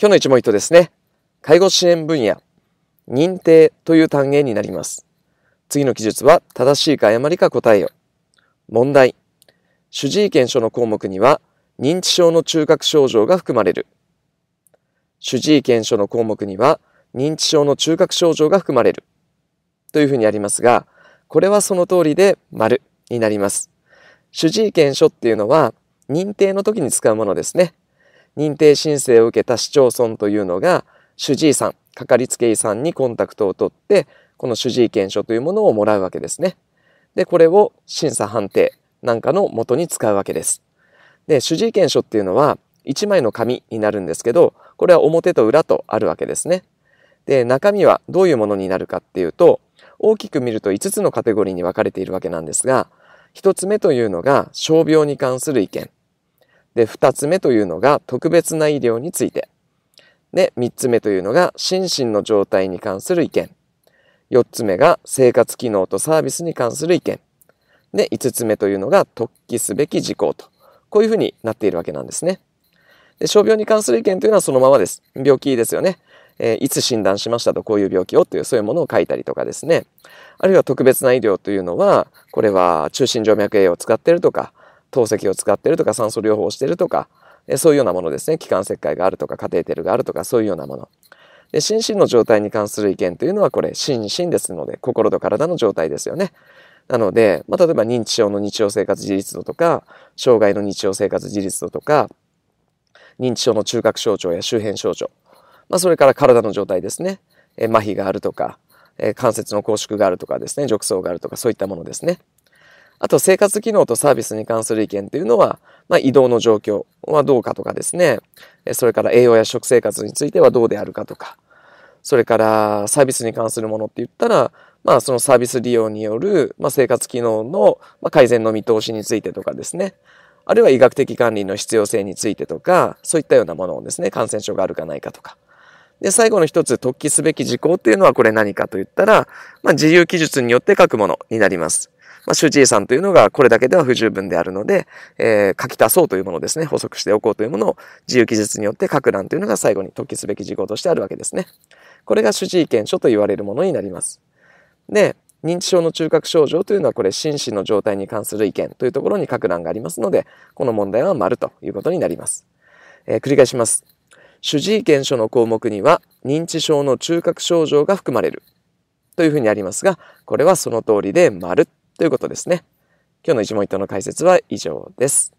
今日の一問一答ですね。介護支援分野、認定という単元になります。次の記述は正しいか誤りか答えよ。問題。主治医検証の項目には、認知症の中核症状が含まれる。主治医検証の項目には、認知症の中核症状が含まれる。というふうにありますが、これはその通りで丸になります。主治医検証っていうのは、認定の時に使うものですね。認定申請を受けた市町村というのが、主治医さん、かかりつけ医さんにコンタクトを取って、この主治医検証というものをもらうわけですね。で、これを審査判定なんかの元に使うわけです。で、主治医検証っていうのは、1枚の紙になるんですけど、これは表と裏とあるわけですね。で、中身はどういうものになるかっていうと、大きく見ると5つのカテゴリーに分かれているわけなんですが、1つ目というのが、傷病に関する意見。で、2つ目というのが特別な医療について。で、3つ目というのが心身の状態に関する意見。4つ目が生活機能とサービスに関する意見。で、5つ目というのが突起すべき事項と。こういうふうになっているわけなんですね。で、傷病に関する意見というのはそのままです。病気ですよね。えー、いつ診断しましたとこういう病気をというそういうものを書いたりとかですね。あるいは特別な医療というのは、これは中心静脈栄養を使っているとか、透析を使ってるとか酸素療法をしてるとか、えそういうようなものですね気管切開があるとかカテーテルがあるとかそういうようなもので心身の状態に関する意見というのはこれ心身ですので心と体の状態ですよねなので、まあ、例えば認知症の日常生活自立度とか障害の日常生活自立度とか認知症の中核症状や周辺症状、まあ、それから体の状態ですね、え麻痺があるとか、え関節の拘縮があるとかですね褥瘡があるとかそういったものですねあと生活機能とサービスに関する意見っていうのは、まあ、移動の状況はどうかとかですね、それから栄養や食生活についてはどうであるかとか、それからサービスに関するものって言ったら、まあ、そのサービス利用による、まあ、生活機能の改善の見通しについてとかですね、あるいは医学的管理の必要性についてとか、そういったようなものをですね、感染症があるかないかとか。で、最後の一つ、突起すべき事項っていうのはこれ何かと言ったら、まあ、自由記述によって書くものになります。まあ、主治医さんというのがこれだけでは不十分であるので、えー、書き足そうというものですね、補足しておこうというものを自由記述によって書く欄というのが最後に特記すべき事項としてあるわけですね。これが主治医検書と言われるものになります。で、認知症の中核症状というのはこれ心身の状態に関する意見というところに書く欄がありますので、この問題は丸ということになります。えー、繰り返します。主治医検書の項目には認知症の中核症状が含まれるというふうにありますが、これはその通りで丸ということですね。今日の一問一答の解説は以上です。